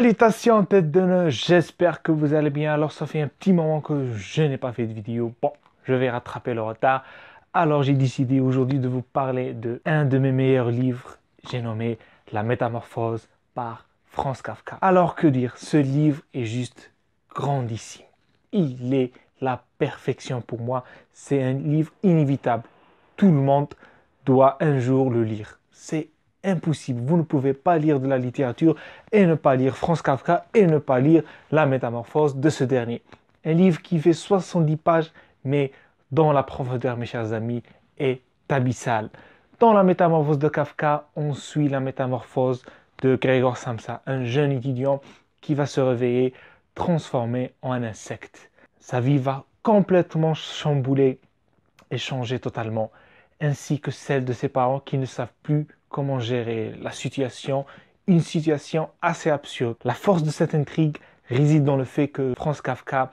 Salutations tête de j'espère que vous allez bien. Alors ça fait un petit moment que je n'ai pas fait de vidéo. Bon, je vais rattraper le retard. Alors j'ai décidé aujourd'hui de vous parler de un de mes meilleurs livres. J'ai nommé La Métamorphose par Franz Kafka. Alors que dire, ce livre est juste grandissime. Il est la perfection pour moi. C'est un livre inévitable. Tout le monde doit un jour le lire. C'est impossible. Vous ne pouvez pas lire de la littérature et ne pas lire france Kafka et ne pas lire La métamorphose de ce dernier. Un livre qui fait 70 pages, mais dont la profondeur, mes chers amis, est abyssale. Dans la métamorphose de Kafka, on suit la métamorphose de Gregor Samsa, un jeune étudiant qui va se réveiller transformé en un insecte. Sa vie va complètement chambouler et changer totalement, ainsi que celle de ses parents qui ne savent plus comment gérer la situation, une situation assez absurde. La force de cette intrigue réside dans le fait que Franz Kafka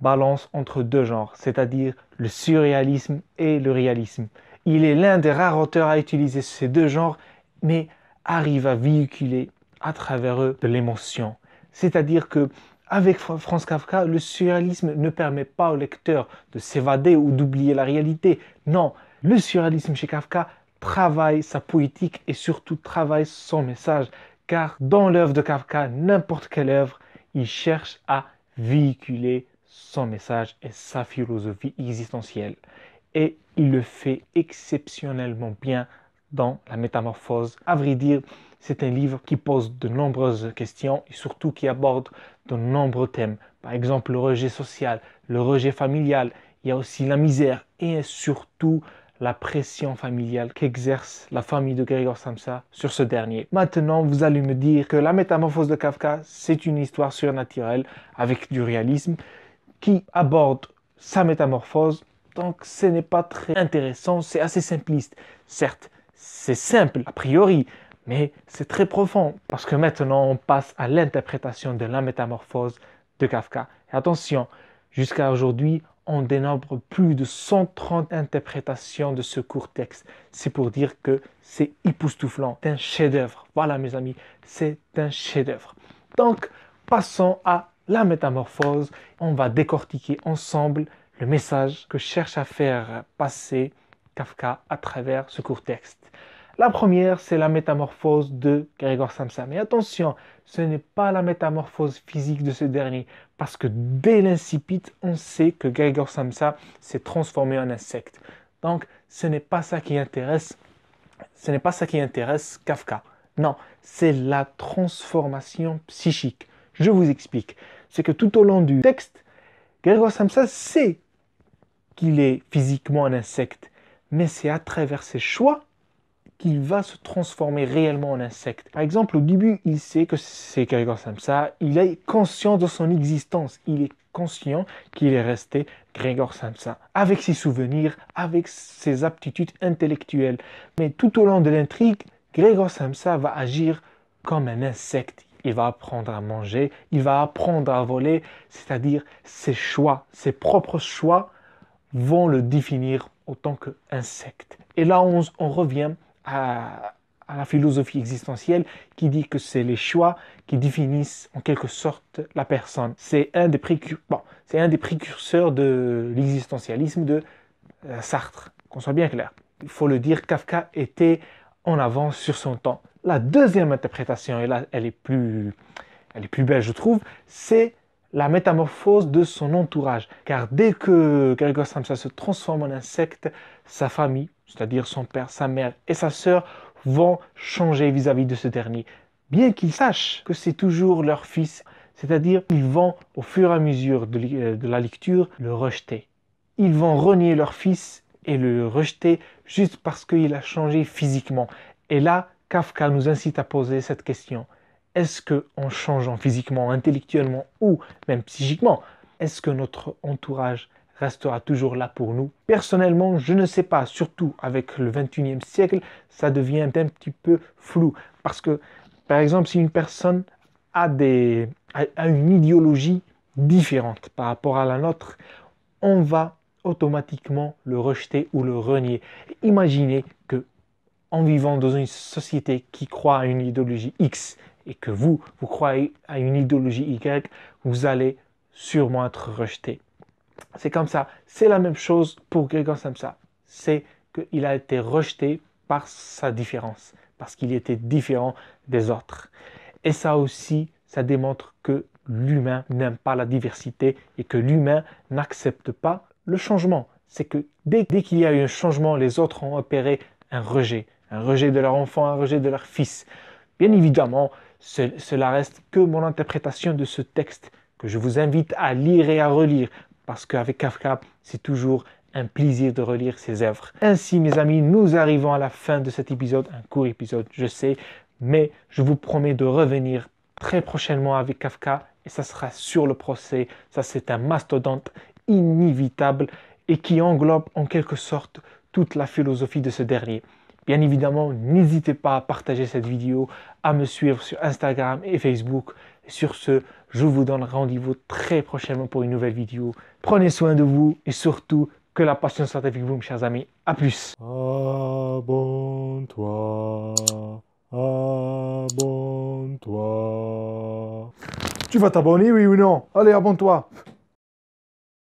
balance entre deux genres, c'est-à-dire le surréalisme et le réalisme. Il est l'un des rares auteurs à utiliser ces deux genres, mais arrive à véhiculer à travers eux de l'émotion. C'est-à-dire que avec Franz Kafka, le surréalisme ne permet pas au lecteur de s'évader ou d'oublier la réalité. Non, le surréalisme chez Kafka travaille sa poétique et surtout travaille son message. Car dans l'œuvre de Kafka, n'importe quelle œuvre, il cherche à véhiculer son message et sa philosophie existentielle. Et il le fait exceptionnellement bien dans La Métamorphose. À vrai dire, c'est un livre qui pose de nombreuses questions et surtout qui aborde de nombreux thèmes. Par exemple, le rejet social, le rejet familial, il y a aussi la misère et surtout la pression familiale qu'exerce la famille de Grégor Samsa sur ce dernier. Maintenant, vous allez me dire que la métamorphose de Kafka, c'est une histoire surnaturelle avec du réalisme qui aborde sa métamorphose. Donc, ce n'est pas très intéressant, c'est assez simpliste. Certes, c'est simple a priori, mais c'est très profond parce que maintenant, on passe à l'interprétation de la métamorphose de Kafka. Et attention, jusqu'à aujourd'hui, on dénombre plus de 130 interprétations de ce court texte. C'est pour dire que c'est époustouflant, c'est un chef-d'œuvre. Voilà mes amis, c'est un chef-d'œuvre. Donc, passons à la métamorphose. On va décortiquer ensemble le message que cherche à faire passer Kafka à travers ce court texte. La première, c'est la métamorphose de Grégor Samsa. Mais attention, ce n'est pas la métamorphose physique de ce dernier, parce que dès l'incipit, on sait que Grégor Samsa s'est transformé en insecte. Donc, ce n'est pas ça qui intéresse. Ce n'est pas ça qui intéresse Kafka. Non, c'est la transformation psychique. Je vous explique. C'est que tout au long du texte, Gregor Samsa sait qu'il est physiquement un insecte, mais c'est à travers ses choix qu'il va se transformer réellement en insecte. Par exemple, au début, il sait que c'est Gregor Samsa. Il est conscient de son existence. Il est conscient qu'il est resté Gregor Samsa, avec ses souvenirs, avec ses aptitudes intellectuelles. Mais tout au long de l'intrigue, Gregor Samsa va agir comme un insecte. Il va apprendre à manger, il va apprendre à voler, c'est-à-dire ses choix, ses propres choix vont le définir autant qu'insecte. Et là, on, on revient à, la philosophie existentielle qui dit que c'est les choix qui définissent en quelque sorte la personne. C'est un, un des, précurseurs de l'existentialisme de euh, Sartre, qu'on soit bien clair. Il faut le dire, Kafka était en avance sur son temps. La deuxième interprétation, et là elle est plus, elle est plus belle je trouve, c'est la métamorphose de son entourage. Car dès que Gregor Samsa se transforme en insecte, sa famille, c'est-à-dire son père, sa mère et sa sœur, vont changer vis-à-vis de ce dernier. Bien qu'ils sachent que c'est toujours leur fils, c'est-à-dire qu'ils vont, au fur et à mesure de euh, la lecture, le rejeter. Ils vont renier leur fils et le rejeter juste parce qu'il a changé physiquement. Et là, Kafka nous incite à poser cette question est-ce que en changeant physiquement, intellectuellement ou même psychiquement, est-ce que notre entourage restera toujours là pour nous Personnellement, je ne sais pas, surtout avec le 21e siècle, ça devient un petit peu flou parce que par exemple, si une personne a une idéologie différente par rapport à la nôtre, on va automatiquement le rejeter ou le renier. Imaginez que en vivant dans une société qui croit à une idéologie X et que vous, vous croyez à une idéologie Y, vous allez sûrement être rejeté. C'est comme ça. C'est la même chose pour Gregor Samsa. C'est qu'il a été rejeté par sa différence, parce qu'il était différent des autres. Et ça aussi, ça démontre que l'humain n'aime pas la diversité et que l'humain n'accepte pas le changement. C'est que dès, dès qu'il y a eu un changement, les autres ont opéré un rejet. Un rejet de leur enfant, un rejet de leur fils. Bien évidemment, cela reste que mon interprétation de ce texte que je vous invite à lire et à relire, parce qu'avec Kafka, c'est toujours un plaisir de relire ses œuvres. Ainsi, mes amis, nous arrivons à la fin de cet épisode, un court épisode, je sais, mais je vous promets de revenir très prochainement avec Kafka, et ça sera sur le procès. Ça, c'est un mastodonte inévitable et qui englobe en quelque sorte toute la philosophie de ce dernier. Bien évidemment, n'hésitez pas à partager cette vidéo, à me suivre sur Instagram et Facebook. Sur ce, je vous donne rendez-vous très prochainement pour une nouvelle vidéo. Prenez soin de vous et surtout, que la passion soit avec vous, mes chers amis. A plus. Abonne-toi. Abonne-toi. Tu vas t'abonner, oui ou non Allez, abonne-toi.